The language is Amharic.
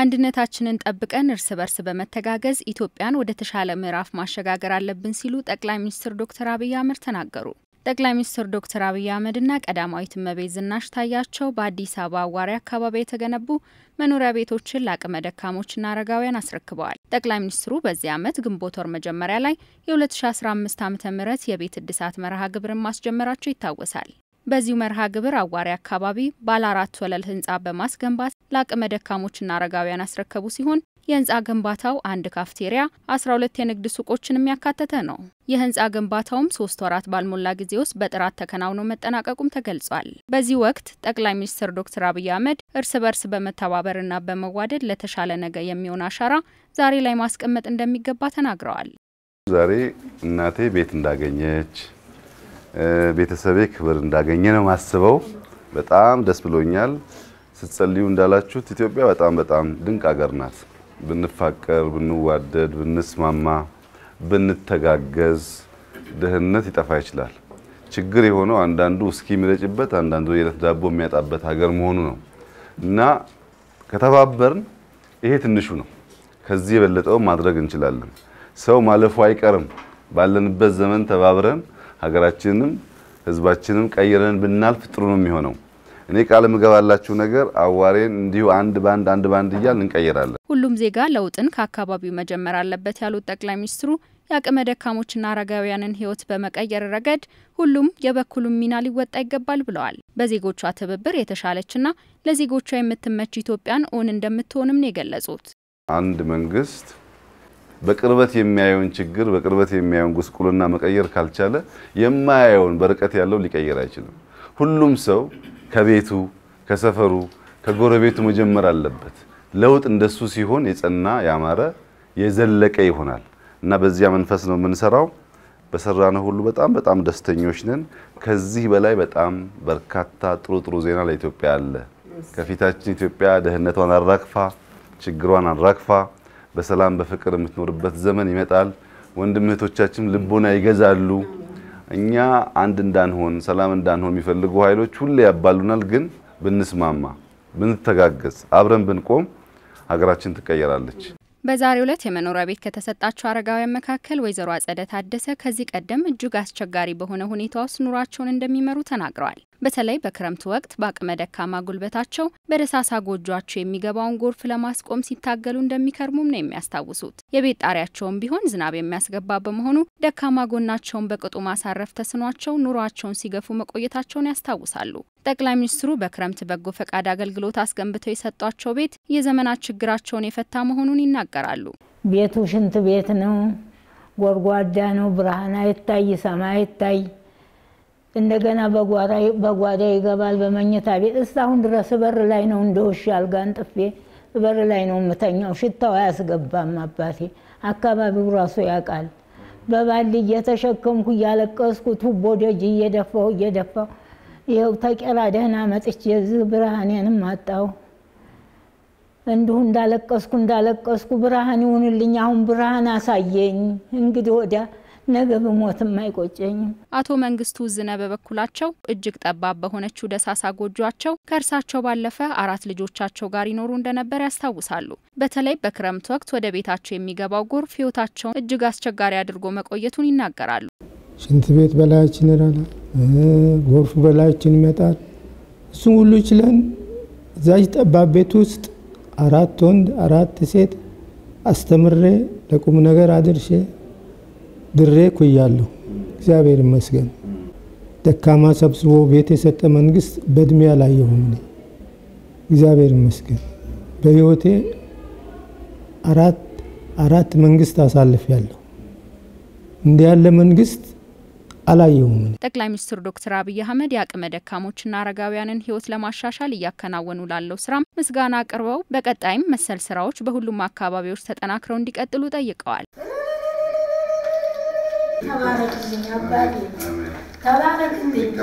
አንድነታችንን ጠብቀን እርስ በርስ በመተጋገዝ ኢትዮጵያን ወደ ተሻለ ምዕራፍ ማሸጋገር አለብን ሲሉ ጠቅላይ ሚኒስትር ዶክተር አብይ አህመድ ተናገሩ። ጠቅላይ ሚኒስትር ዶክተር አብይ አህመድና ቀዳማዊት እመቤት ዝናሽ ታያቸው በአዲስ አበባ አዋሪ አካባቢ የተገነቡ መኖሪያ ቤቶችን ለአቅመ ደካሞችና አረጋውያን አስረክበዋል። ጠቅላይ ሚኒስትሩ በዚህ ዓመት ግንቦት ወር መጀመሪያ ላይ የ2015 ዓ ም የቤት እድሳት መርሃ ግብርን ማስጀመራቸው ይታወሳል። በዚሁ መርሃ ግብር አዋሪ አካባቢ ባለ አራት ወለል ህንፃ በማስገንባት ለአቅመ ደካሞችና አረጋውያን አስረከቡ ሲሆን የህንፃ ግንባታው አንድ ካፍቴሪያ፣ 12 የንግድ ሱቆችን የሚያካተተ ነው። የህንፃ ግንባታውም ሶስት ወራት ባልሞላ ጊዜ ውስጥ በጥራት ተከናውኖ መጠናቀቁም ተገልጿል። በዚህ ወቅት ጠቅላይ ሚኒስትር ዶክተር አብይ አህመድ እርስ በርስ በመተባበርና በመዋደድ ለተሻለ ነገ የሚሆን አሻራ ዛሬ ላይ ማስቀመጥ እንደሚገባ ተናግረዋል። ዛሬ እናቴ ቤት እንዳገኘች ቤተሰቤ ክብር እንዳገኘ ነው ማስበው። በጣም ደስ ብሎኛል። ስትጸልዩ እንዳላችሁት ኢትዮጵያ በጣም በጣም ድንቅ ሀገር ናት። ብንፋቀር፣ ብንዋደድ፣ ብንስማማ፣ ብንተጋገዝ ድህነት ይጠፋ ይችላል። ችግር የሆነው አንዳንዱ እስኪ የሚረጭበት አንዳንዱ የዕለት ዳቦ የሚያጣበት ሀገር መሆኑ ነው እና ከተባበርን ይሄ ትንሹ ነው። ከዚህ የበለጠው ማድረግ እንችላለን። ሰው ማለፉ አይቀርም። ባለንበት ዘመን ተባብረን ሀገራችንም ህዝባችንም ቀይረን ብናልፍ ጥሩ ነው የሚሆነው። እኔ ቃል ምገባላችሁ ነገር አዋሬን እንዲሁ አንድ ባንድ አንድ ባንድ እያል እንቀይራለን። ሁሉም ዜጋ ለውጥን ከአካባቢው መጀመር አለበት ያሉት ጠቅላይ ሚኒስትሩ የአቅመ ደካሞችና አረጋውያንን ህይወት በመቀየር ረገድ ሁሉም የበኩሉን ሚና ሊወጣ ይገባል ብለዋል። በዜጎቿ ትብብር የተሻለችና ለዜጎቿ የምትመች ኢትዮጵያን እውን እንደምትሆንም ነው የገለጹት። አንድ መንግስት በቅርበት የሚያየውን ችግር በቅርበት የሚያየውን ጉስቁልና መቀየር ካልቻለ የማያየውን በርቀት ያለው ሊቀየር አይችልም። ሁሉም ሰው ከቤቱ፣ ከሰፈሩ፣ ከጎረቤቱ መጀመር አለበት። ለውጥ እንደሱ ሲሆን የጸና ያማረ የዘለቀ ይሆናል እና በዚያ መንፈስ ነው የምንሰራው። በሰራነው ሁሉ በጣም በጣም ደስተኞች ነን። ከዚህ በላይ በጣም በርካታ ጥሩ ጥሩ ዜና ለኢትዮጵያ አለ። ከፊታችን ኢትዮጵያ ደህንነቷን አራግፋ ችግሯን አራግፋ በሰላም በፍቅር የምትኖርበት ዘመን ይመጣል። ወንድም እህቶቻችን ልቦና ይገዛሉ። እኛ አንድ እንዳንሆን ሰላም እንዳንሆን የሚፈልጉ ኃይሎች ሁሌ ያባሉናል። ግን ብንስማማ፣ ብንተጋገዝ፣ አብረን ብንቆም ሀገራችን ትቀየራለች። በዛሬው ዕለት የመኖሪያ ቤት ከተሰጣቸው አረጋውያን መካከል ወይዘሮ አጸደ ታደሰ ከዚህ ቀደም እጅግ አስቸጋሪ በሆነ ሁኔታ ውስጥ ኑሯቸውን እንደሚመሩ ተናግረዋል። በተለይ በክረምት ወቅት በአቅመ ደካማ ጉልበታቸው በደሳሳ ጎጇቸው የሚገባውን ጎርፍ ለማስቆም ሲታገሉ እንደሚከርሙም ነው የሚያስታውሱት። የቤት ጣሪያቸውም ቢሆን ዝናብ የሚያስገባ በመሆኑ ደካማ ጎናቸውን በቅጡ ማሳረፍ ተስኗቸው ኑሯቸውን ሲገፉ መቆየታቸውን ያስታውሳሉ። ጠቅላይ ሚኒስትሩ በክረምት በጎ ፈቃድ አገልግሎት አስገንብተው የሰጧቸው ቤት የዘመናት ችግራቸውን የፈታ መሆኑን ይናገራል። ይናገራሉ። ቤቱ ሽንት ቤት ነው፣ ጎድጓዳ ነው፣ ብርሃን አይታይ፣ ሰማይ አይታይ። እንደገና በጓዳ ይገባል፣ በመኝታ ቤት እስካሁን ድረስ በር ላይ ነው እንደ ውሻ አልጋ ጥፌ በር ላይ ነው የምተኛው። ሽታው አያስገባም። አባቴ አካባቢው ራሱ ያውቃል። በባል እየተሸከምኩ እያለቀስኩ ቱቦ ደጅ እየደፋው እየደፋው ይኸው ተቄራ ደህና መጥቼ እዚህ ብርሃኔንም አጣሁ። እንዲሁ እንዳለቀስኩ እንዳለቀስኩ ብርሃን ይሁንልኝ፣ አሁን ብርሃን አሳየኝ። እንግዲህ ወዲያ ነገ ብሞትም አይቆጨኝም። አቶ መንግስቱ ዝነ በበኩላቸው እጅግ ጠባብ በሆነችው ደሳሳ ጎጇቸው ከእርሳቸው ባለፈ አራት ልጆቻቸው ጋር ይኖሩ እንደነበር ያስታውሳሉ። በተለይ በክረምት ወቅት ወደ ቤታቸው የሚገባው ጎርፍ ህይወታቸውን እጅግ አስቸጋሪ አድርጎ መቆየቱን ይናገራሉ። ሽንት ቤት በላያችን ይራላል፣ ጎርፍ በላያችን ይመጣል። እሱም ሁሉ ችለን እዛች ጠባብ ቤት ውስጥ አራት ወንድ አራት ሴት አስተምሬ ለቁም ነገር አድርሼ ድሬ ኩያለሁ። እግዚአብሔር ይመስገን። ደካማ ሰብስቦ ቤት የሰጠ መንግስት በእድሜ አላየሁም። እግዚአብሔር ይመስገን። በህይወቴ አራት አራት መንግስት አሳልፍ ያለሁ እንዲህ ያለ መንግስት አላየውም። ጠቅላይ ሚኒስትር ዶክተር አብይ አህመድ የአቅመ ደካሞችና አረጋውያንን ህይወት ለማሻሻል እያከናወኑ ላለው ስራም ምስጋና አቅርበው በቀጣይም መሰል ስራዎች በሁሉም አካባቢዎች ተጠናክረው እንዲቀጥሉ ጠይቀዋል። ተባረክልኝ አባቴ ተባረክልኝ